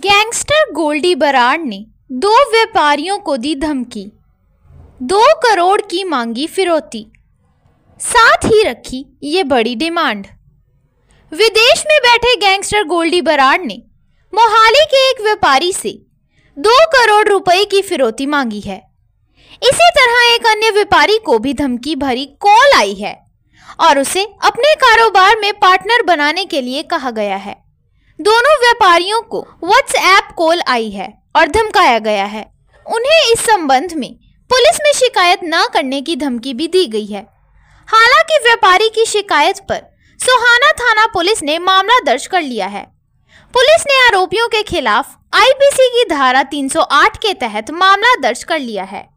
gangster Goldy Brar ने दो व्यापारियों को दी धमकी दो करोड़ की मांगी फिरौती साथ ही रखी ये बड़ी डिमांड विदेश में बैठे गैंगस्टर गोल्डी बराड़ ने मोहाली के एक व्यापारी से दो करोड़ रुपए की फिरौती मांगी है इसी तरह एक अन्य व्यापारी को भी धमकी भरी कॉल आई है और उसे अपने कारोबार में पार्टनर बनाने के लिए कहा गया है दोनों व्यापारियों को व्हाट्सएप कॉल आई है और धमकाया गया है उन्हें इस संबंध में पुलिस में शिकायत न करने की धमकी भी दी गई है हालांकि व्यापारी की शिकायत पर सोहाना थाना पुलिस ने मामला दर्ज कर लिया है पुलिस ने आरोपियों के खिलाफ आईपीसी की धारा 308 के तहत मामला दर्ज कर लिया है